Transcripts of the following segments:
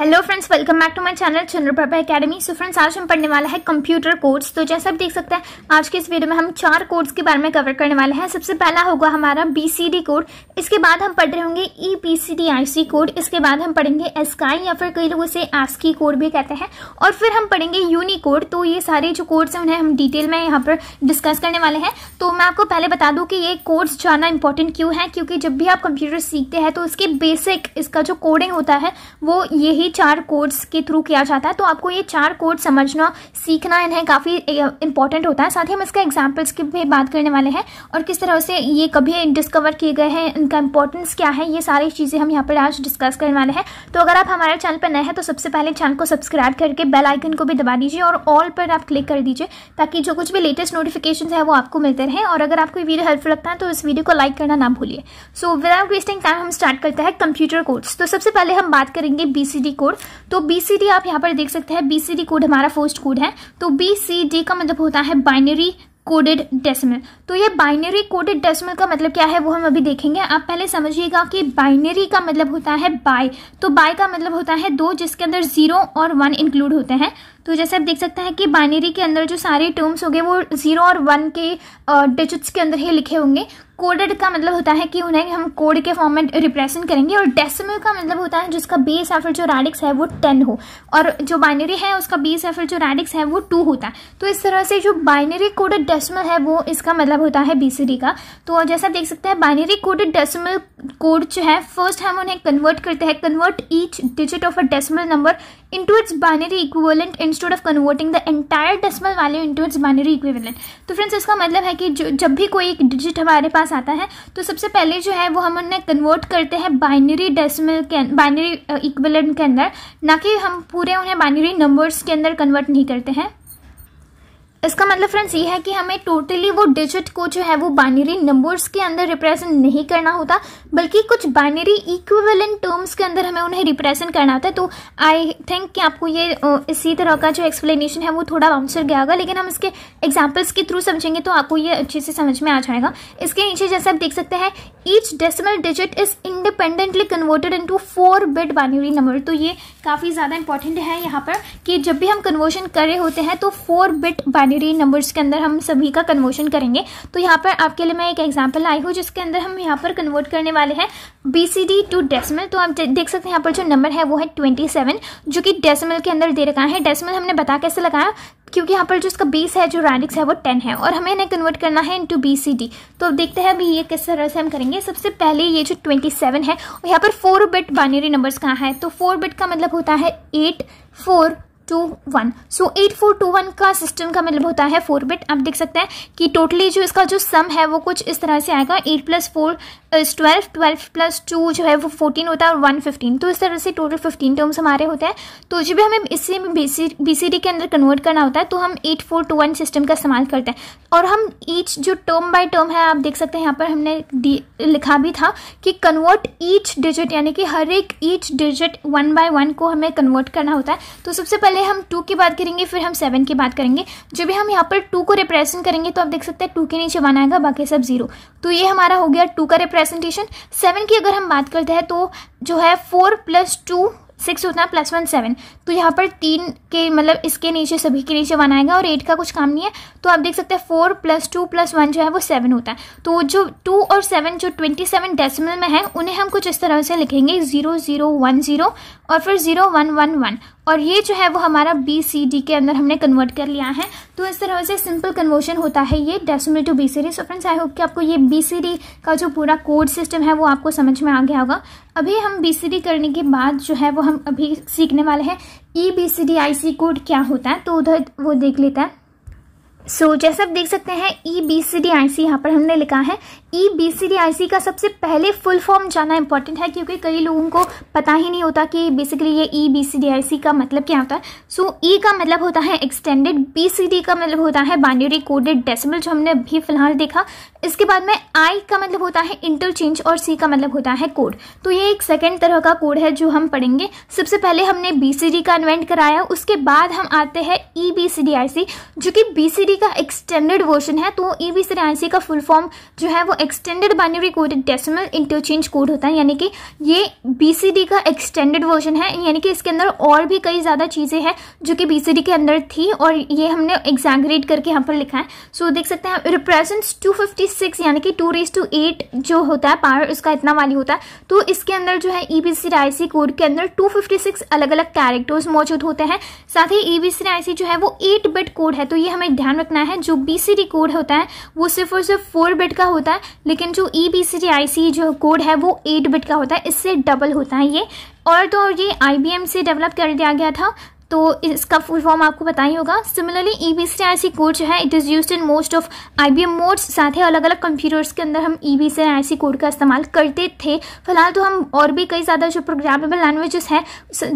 hello friends welcome back to my channel Chandraprabha academy so friends आज हम पढ़ने वाला है कंप्यूटर कोर्स तो जैसा आप देख सकते हैं आज के इस वीडियो में हम चार कोर्स के बारे में कवर करने वाले हैं सबसे पहला होगा हमारा बीसीडी कोड इसके बाद हम पढ़ रहे होंगे E P C D I C code इसके बाद हम पढ़ेंगे एसकाई या फिर कई लोग उसे एसकी कोड भी कहते हैं और फिर हम पढ़ेंगे यूनिकोड तो ये सारे जो कोर्स हैं उन्हें हम डिटेल में यहाँ पर डिस्कस करने वाले हैं तो मैं आपको पहले बता दूँ कि ये कोर्स जाना इंपॉर्टेंट क्यों है क्योंकि जब भी आप कंप्यूटर सीखते हैं तो उसके बेसिक इसका जो कोडिंग होता है वो यही चार कोड्स के थ्रू किया जाता है तो आपको ये चार कोड समझना सीखना इन्हें काफ़ी इंपॉर्टेंट होता है साथ ही हम इसका एग्जाम्पल्स की भी बात करने वाले हैं और किस तरह से ये कभी डिस्कवर किए गए हैं इनका इंपॉर्टेंस क्या है ये सारी चीज़ें हम यहाँ पर आज डिस्कस करने वाले हैं तो अगर आप हमारे चैनल पर नए हैं तो सबसे पहले चैनल को सब्सक्राइब करके बेल आइकन को भी दबा दीजिए और ऑल पर आप क्लिक कर दीजिए ताकि जो कुछ भी लेटेस्ट नोटिफिकेशन है वो आपको मिलते रहें और अगर आपको वीडियो हेल्पफुल लगता है तो इस वीडियो को लाइक करना ना भूलिए सो विदाउट वेस्टिंग टाइम हम स्टार्ट करते हैं कंप्यूटर कोर्स तो सबसे पहले हम बात करेंगे बी कोड तो बीसीडी आप यहाँ पर देख सकते हैं बीसीडी कोड हमारा फर्स्ट कोड है तो बीसीडी का मतलब होता है बाइनरी कोडेड डेसिमल तो ये बाइनरी कोडेड डेसिमल का मतलब क्या है वो हम अभी देखेंगे आप पहले समझिएगा कि बाइनरी का मतलब होता है बाय तो बाय का मतलब होता है दो जिसके अंदर जीरो और वन इंक्लूड होते हैं तो जैसे आप देख सकते हैं कि बाइनरी के अंदर जो सारे टर्म्स होंगे वो ज़ीरो और वन के डिजिट्स के अंदर ही लिखे होंगे कोडेड का मतलब होता है कि उन्हें हम कोड के फॉर्म में रिप्रेजेंट करेंगे और डेसिमल का मतलब होता है जिसका बेस या फिर जो रेडिक्स है वो टेन हो और जो बाइनरी है उसका बेस या फिर जो रेडिक्स है वो टू होता है तो इस तरह से जो बाइनरी कोडेड डेसिमल है वो इसका मतलब होता है बीसीडी का तो जैसा देख सकते हैं बाइनरी कोडेड डेसिमल कोड जो है फर्स्ट हम उन्हें कन्वर्ट करते हैं convert each digit of a decimal number into its binary equivalent instead of converting the entire decimal value into its binary equivalent तो फ्रेंड्स इसका मतलब है कि जो जब भी कोई एक डिजिट हमारे पास आता है तो सबसे पहले जो है वो हम उन्हें कन्वर्ट करते हैं बाइनरी डेसिमल के बाइनरी इक्विवेलेंट uh, के अंदर ना कि हम पूरे उन्हें बाइनरी नंबर्स के अंदर कन्वर्ट नहीं करते हैं इसका मतलब फ्रेंड्स ये है कि हमें टोटली वो डिजिट को जो है वो बाइनरी नंबर्स के अंदर रिप्रेजेंट नहीं करना होता बल्कि कुछ बाइनरी इक्विवेलेंट टर्म्स के अंदर हमें उन्हें रिप्रेजेंट करना होता है तो आई थिंक कि आपको ये इसी तरह का जो एक्सप्लेनेशन है वो थोड़ा आंसर गया होगा लेकिन हम इसके एग्जाम्पल्स के थ्रू समझेंगे तो आपको ये अच्छे से समझ में आ जाएगा इसके नीचे जैसे आप देख सकते हैं each decimal digit is independently converted into four bit binary number तो ये काफ़ी ज़्यादा इंपॉर्टेंट है यहाँ पर कि जब भी हम कन्वर्शन कर रहे होते हैं तो four bit binary binary numbers के अंदर हम सभी का कन्वर्शन करेंगे तो यहाँ पर आपके लिए मैं एक एग्जाम्पल आई हूँ जिसके अंदर हम यहाँ पर कन्वर्ट करने वाले हैं B C D to decimal तो आप देख सकते हैं यहाँ पर जो नंबर है वो है ट्वेंटी सेवन जो कि डेसिमल के अंदर दे रखा है डेसिमल हमने बता कैसे लगाया क्योंकि यहाँ पर जो इसका बेस है जो रैडिक्स है वो टेन है और हमें इन्हें कन्वर्ट करना है इनटू बी सी डी तो अब देखते हैं अभी ये किस तरह से हम करेंगे सबसे पहले ये जो ट्वेंटी सेवन है यहाँ पर फोर बिट बाइनरी नंबर्स कहाँ है तो फोर बिट का मतलब होता है eight four two one so eight four two one का सिस्टम का मतलब होता है फोर बिट आप देख सकते हैं कि टोटली जो इसका जो सम है वो कुछ इस तरह से आएगा eight plus four is twelve twelve plus two जो है वो फोर्टीन होता है और वन फिफ्टीन तो इस तरह से टोटल फिफ्टीन टर्म्स हमारे होते हैं तो जब हमें इसी में बी सी डी के अंदर कन्वर्ट करना होता है तो हम eight four two one system का इस्तेमाल करते हैं और हम ईच जो टर्म बाय टर्म है आप देख सकते हैं यहाँ पर हमने लिखा भी था कि कन्वर्ट ईच डिजिट यानी कि हर एक each digit one by one को हमें कन्वर्ट करना होता है तो सबसे पहले हम टू की बात करेंगे फिर हम सेवन की बात करेंगे जब भी हम यहाँ पर टू को रिप्रेजेंट करेंगे तो आप देख सकते हैं टू के नीचे वन आएगा बाकी सब जीरो तो ये हमारा हो गया टू का रिप्रेजेंट प्रेजेंटेशन सेवन की अगर हम बात करते हैं तो जो है फोर प्लस टू सिक्स होता है प्लस वन सेवन तो यहाँ पर तीन के मतलब इसके नीचे सभी के नीचे वन आएगा और एट का कुछ काम नहीं है तो आप देख सकते हैं four plus two plus one जो है वो सेवन होता है तो जो टू और सेवन जो ट्वेंटी सेवन डेसिमल में है उन्हें हम कुछ इस तरह से लिखेंगे ज़ीरो ज़ीरो वन ज़ीरो और फिर ज़ीरो वन वन वन और ये जो है वो हमारा बी सी डी के अंदर हमने कन्वर्ट कर लिया है तो इस तरह से सिंपल कन्वर्शन होता है ये decimal to B series so friends I hope कि आपको ये बी सी डी का जो पूरा कोड सिस्टम है वो आपको समझ में आ गया होगा अभी हम बी सी डी करने के बाद जो है वो हम अभी सीखने वाले हैं E B C D I C code क्या होता है तो उधर वो देख लेता है सो so, जैसे आप देख सकते हैं E B C D I सी यहाँ पर हमने लिखा है ई बी सी डी आई सी का सबसे पहले फुल फॉर्म जाना इंपॉर्टेंट है क्योंकि कई लोगों को पता ही नहीं होता कि बेसिकली ये ई बी सी डी आई सी का मतलब क्या होता है सो so, ई e का मतलब होता है एक्सटेंडेड बी सी डी का मतलब होता है बाइनरी कोडेड डेसिमल जो हमने अभी फिलहाल देखा इसके बाद में आई का मतलब होता है इंटरचेंज और सी का मतलब होता है कोड तो ये एक सेकेंड तरह का कोड है जो हम पढ़ेंगे सबसे पहले हमने बी सी डी का इन्वेंट कराया उसके बाद हम आते हैं E B C D I C जो कि बी सी बाइनरी का एक्सटेंडेड वर्जन है तो ई बी सी का फुल फॉर्म जो है वो extended binary code decimal interchange code होता है यानी कि ये बी का एक्सटेंडेड वर्जन है यानी कि इसके अंदर और भी कई ज़्यादा चीज़ें हैं जो कि बी के अंदर थी और ये हमने एग्जैगरेट करके यहाँ पर लिखा है सो so, देख सकते हैं रिप्रेजेंट्स 256 यानी कि टू रेस टू एट जो होता है पावर उसका इतना वाली होता है तो इसके अंदर जो है ई बी कोड के अंदर 256 अलग अलग कैरेक्टर्स मौजूद होते हैं साथ ही ई बी जो है वो एट बिट कोड है तो ये हमें ध्यान रखना है जो बी कोड होता है वो सिर्फ और सिर्फ फोर बिट का होता है लेकिन जो ई बी सी जो कोड है वो एट बिट का होता है इससे डबल होता है ये और तो और ये आई से डेवलप कर दिया गया था तो इसका फुल फॉर्म आपको पता ही होगा similarly E B C R C code जो है it is use in most of I B M modes साथ ही अलग अलग कंप्यूटर्स के अंदर हम E B C R C code का इस्तेमाल करते थे फिलहाल तो हम और भी कई ज़्यादा जो प्रोग्रामेबल लैंग्वेजेस हैं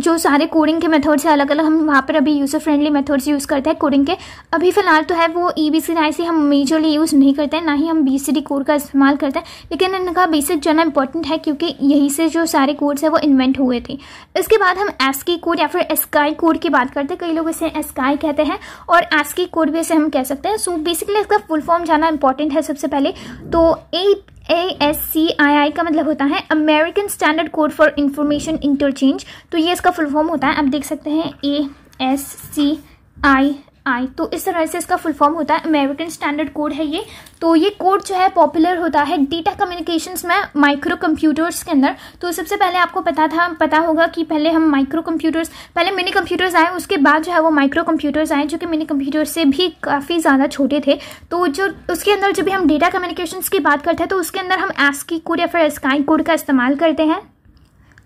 जो सारे कोडिंग के मेथड्स हैं अलग अलग हम वहाँ पर अभी यूज़र फ्रेंडली मेथड्स यूज़ करते हैं कोडिंग के अभी फिलहाल तो है वो ई बी सी आर सी हम मेजरली यूज़ नहीं करते हैं ना ही हम बी सी डी कोड का इस्तेमाल करते हैं लेकिन इनका बेसिक जो ना इंपॉर्टेंट है क्योंकि यही से जो सारे कोड्स हैं वो इन्वेंट हुए थे इसके बाद हम एस की कोड या फिर एस्काई कोड की बात करते हैं कई लोग इसे एस्काई कहते हैं और एस्की कोड भी इसे हम कह सकते हैं सो so, बेसिकली इसका फुल फॉर्म जाना इंपॉर्टेंट है सबसे पहले तो ए ए एस सी आई आई का मतलब होता है American standard code for information interchange तो ये इसका फुल फॉर्म होता है आप देख सकते हैं ए एस सी आई आई तो इस तरह से इसका फुल फॉर्म होता है अमेरिकन स्टैंडर्ड कोड है ये तो ये कोड जो है पॉपुलर होता है डेटा कम्युनिकेशंस में माइक्रो कंप्यूटर्स के अंदर तो सबसे पहले आपको पता था पता होगा कि पहले हम माइक्रो कंप्यूटर्स पहले मिनी कंप्यूटर्स आए उसके बाद जो है वो माइक्रो कंप्यूटर्स आए जो कि मिनी कंप्यूटर्स से भी काफ़ी ज़्यादा छोटे थे तो जो उसके अंदर जब भी हम डेटा कम्युनिकेशन की बात करते हैं तो उसके अंदर हम एस्की कोड या फिर स्काई कोड का इस्तेमाल करते हैं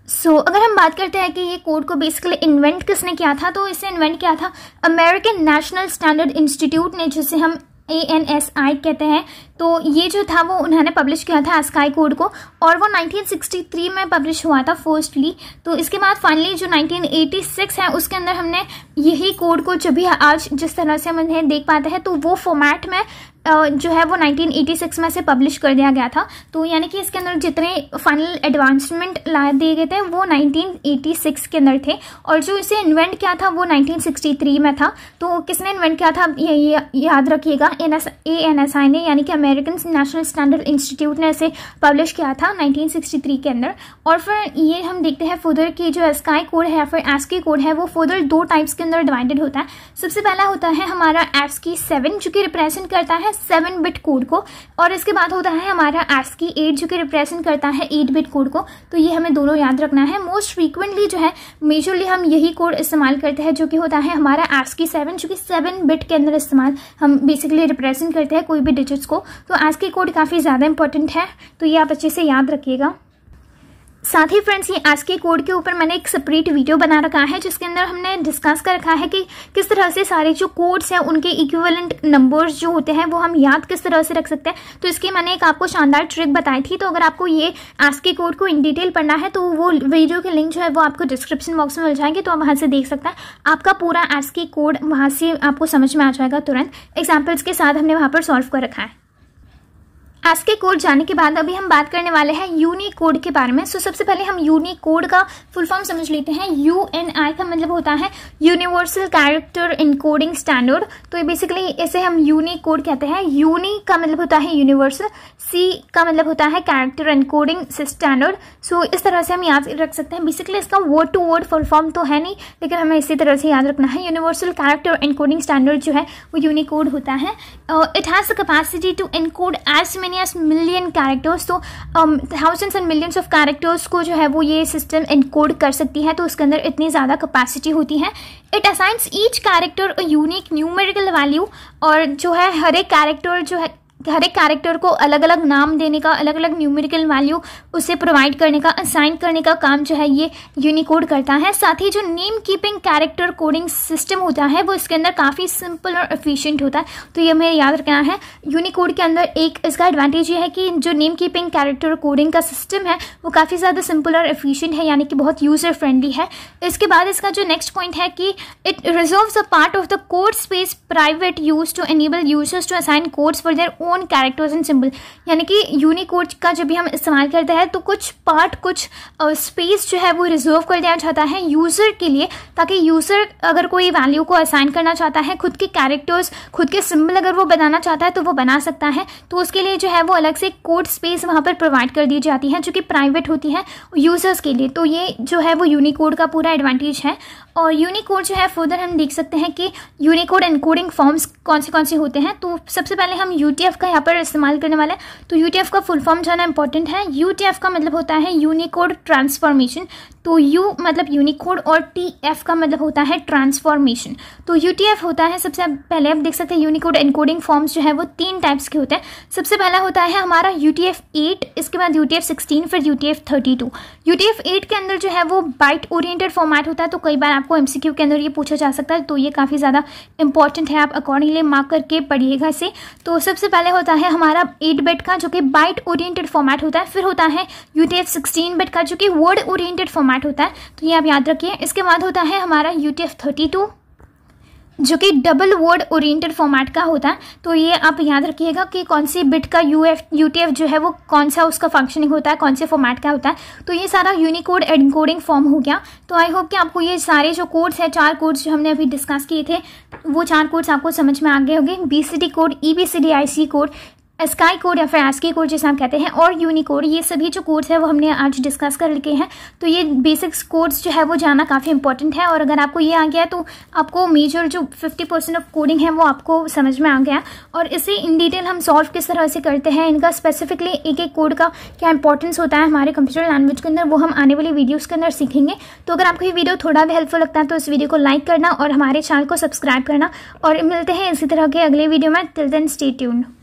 सो so, अगर हम बात करते हैं कि ये कोड को बेसिकली इन्वेंट किसने किया था तो इसे इन्वेंट किया था अमेरिकन नेशनल स्टैंडर्ड इंस्टीट्यूट ने जिसे हम ए एन एस आई कहते हैं तो ये जो था वो उन्होंने पब्लिश किया था स्काई कोड को और वो 1963 में पब्लिश हुआ था फर्स्टली तो इसके बाद फाइनली जो 1986 है उसके अंदर हमने यही कोड को जब भी आज जिस तरह से हम उन्हें देख पाते हैं तो वो फॉर्मेट में जो है वो 1986 में से पब्लिश कर दिया गया था तो यानी कि इसके अंदर जितने फाइनल एडवांसमेंट ला दिए गए थे वो 1986 के अंदर थे और जो इसे इन्वेंट किया था वो 1963 में था तो किसने इन्वेंट किया था ये, ये याद रखिएगा N S A N S I ने यानी कि अमेरिकन नेशनल स्टैंडर्ड इंस्टीट्यूट ने इसे पब्लिश किया था नाइनटीन के अंदर और फिर ये हम देखते हैं फर्दर की जो स्काई कोड है फिर की कोड है वो फर्दर दो टाइप्स के अंदर डिवाइडेड होता है सबसे पहला होता है हमारा की सेवन जो कि रिप्रेजेंट करता है सेवन बिट कोड को और इसके बाद होता है हमारा की एट जो कि रिप्रेजेंट करता है एट बिट कोड को तो ये हमें दोनों याद रखना है मोस्ट फ्रीक्वेंटली जो है मेजरली हम यही कोड इस्तेमाल करते हैं जो कि होता है हमारा की सेवन जो कि सेवन बिट के अंदर इस्तेमाल हम बेसिकली रिप्रेजेंट करते हैं कोई भी डिजिट्स को तो एसकी कोड काफ़ी ज़्यादा इंपॉर्टेंट है तो ये आप अच्छे से याद रखिएगा साथ ही फ्रेंड्स ये आज के कोड के ऊपर मैंने एक सेपरेट वीडियो बना रखा है जिसके अंदर हमने डिस्कस कर रखा है कि किस तरह से सारे जो कोड्स हैं उनके इक्विवेलेंट नंबर्स जो होते हैं वो हम याद किस तरह से रख सकते हैं तो इसकी मैंने एक आपको शानदार ट्रिक बताई थी तो अगर आपको ये आज के कोड को इन डिटेल पढ़ना है तो वो वीडियो के लिंक जो है वो आपको डिस्क्रिप्शन बॉक्स में मिल जाएंगे तो आप वहाँ से देख सकते हैं आपका पूरा आज के कोड वहाँ से आपको समझ में आ जाएगा तुरंत एग्जाम्पल्स के साथ हमने वहाँ पर सॉल्व कर रखा है आस्के कोड जाने के बाद अभी हम बात करने वाले हैं यूनिक कोड के बारे में सो so, सबसे पहले हम यूनिक कोड का फुल फॉर्म समझ लेते हैं यू एन आई का मतलब होता है यूनिवर्सल कैरेक्टर इनकोडिंग स्टैंडर्ड तो ये बेसिकली इसे हम यूनिक कोड कहते हैं यूनिक का मतलब होता है यूनिवर्सल सी का मतलब होता है कैरेक्टर इनकोडिंग स्टैंडर्ड सो इस तरह से हम याद रख सकते हैं बेसिकली इसका word to word full form तो है नहीं लेकिन हमें इसी तरह से याद रखना है यूनिवर्सल कैरेक्टर इनकोडिंग स्टैंडर्ड जो है वो यूनिक कोड होता है it has the to encode as many as million characters तो thousands and millions of characters को जो है वो ये सिस्टम इनकोड कर सकती है तो उसके अंदर इतनी ज़्यादा कैपेसिटी होती है it assigns each character a unique numerical value और जो है हर एक कैरेक्टर जो है हर एक कैरेक्टर को अलग अलग नाम देने का अलग अलग न्यूमेरिकल वैल्यू उसे प्रोवाइड करने का असाइन करने का काम जो है ये यूनिकोड करता है साथ ही जो name keeping character coding system होता है वो इसके अंदर काफ़ी सिंपल और एफिशिएंट होता है तो ये हमें याद रखना है यूनिकोड के अंदर एक इसका एडवांटेज ये है कि जो नेम कीपिंग कैरेक्टर कोडिंग का सिस्टम है वो काफ़ी ज़्यादा सिंपल और एफिशियंट है यानी कि बहुत यूज़र फ्रेंडली है इसके बाद इसका जो नेक्स्ट पॉइंट है कि it reserves a part of the code space private use to enable users to assign codes for their own own characters and symbol यानी कि यूनिकोड का जब भी हम इस्तेमाल करते हैं तो कुछ पार्ट कुछ स्पेस uh, जो है वो रिजर्व कर दिया जाता है यूज़र के लिए ताकि यूज़र अगर कोई वैल्यू को असाइन करना चाहता है खुद के कैरेक्टर्स खुद के सिंबल अगर वो बनाना चाहता है तो वो बना सकता है तो उसके लिए जो है वो अलग से कोड स्पेस वहाँ पर प्रोवाइड कर दी जाती है जो कि प्राइवेट होती है यूज़र्स के लिए तो ये जो है वो यूनिकोड का पूरा एडवांटेज है और यूनिकोड जो है फर्दर हम देख सकते हैं कि यूनिकोड एनकोडिंग फॉर्म्स कौन से कौन से होते हैं तो सबसे पहले हम यू का यहाँ पर इस्तेमाल करने वाला तो है तो यू का फुल फॉर्म जाना इंपॉर्टेंट है यू का मतलब होता है यूनिकोड ट्रांसफॉर्मेशन तो यू मतलब यूनिकोड और टी का मतलब होता है ट्रांसफॉर्मेशन तो यू होता है सबसे पहले आप देख सकते हैं यूनिकोड एनकोडिंग फॉर्म्स जो है वो तीन टाइप्स के होते हैं सबसे पहला होता है हमारा यू टी इसके बाद यू टी फिर यू टी एफ थर्टी के अंदर जो है वो बाइट ओरिएंटेड फॉर्मेट होता है तो कई बार आपको एम के अंदर ये पूछा जा सकता है तो ये काफ़ी ज़्यादा इंपॉर्टेंट है आप अकॉर्डिंगली मार्क करके पढ़िएगा इसे तो सबसे पहले पहले होता है हमारा एट बेट का जो कि बाइट ओरिएंटेड फॉर्मेट होता है फिर होता है U T F sixteen bit का जो कि वर्ड ओरिएंटेड फॉर्मेट होता है तो ये आप याद रखिए इसके बाद होता है हमारा U T F thirty two जो कि डबल वर्ड ओरिएंटेड फॉर्मेट का होता है तो ये आप याद रखिएगा कि कौन सी बिट का U F U T F जो है वो कौन सा उसका फंक्शनिंग होता है कौन से फॉर्मेट का होता है तो ये सारा यूनिकोड एनकोडिंग फॉर्म हो गया तो आई होप कि आपको ये सारे जो कोड्स हैं चार कोड्स जो हमने अभी डिस्कस किए थे वो चार कोड्स आपको समझ में आ गए होंगे B C D code E B C D I C code sky code या फिर एसकी कोड जिसे हम कहते हैं और यूनिकोड ये सभी जो कोड्स हैं वो हमने आज डिस्कस कर लिखे हैं तो ये बेसिक्स कोड्स जो है वो जाना काफ़ी इंपॉर्टेंट है और अगर आपको ये आ गया तो आपको मेजर जो 50 परसेंट ऑफ कोडिंग है वो आपको समझ में आ गया और इसे इन डिटेल हम सॉल्व किस तरह से करते हैं इनका स्पेसिफिकली एक एक कोड का क्या इंपॉर्टेंस होता है हमारे कंप्यूटर लैंग्वेज के अंदर वो हम आने वाली वीडियोज़ के अंदर सीखेंगे तो अगर आपको ये वीडियो थोड़ा भी हेल्पफुल लगता है तो इस वीडियो को लाइक करना और हमारे चैनल को सब्सक्राइब करना और मिलते हैं इसी तरह के अगले वीडियो में टिल देन स्टे ट्यून्ड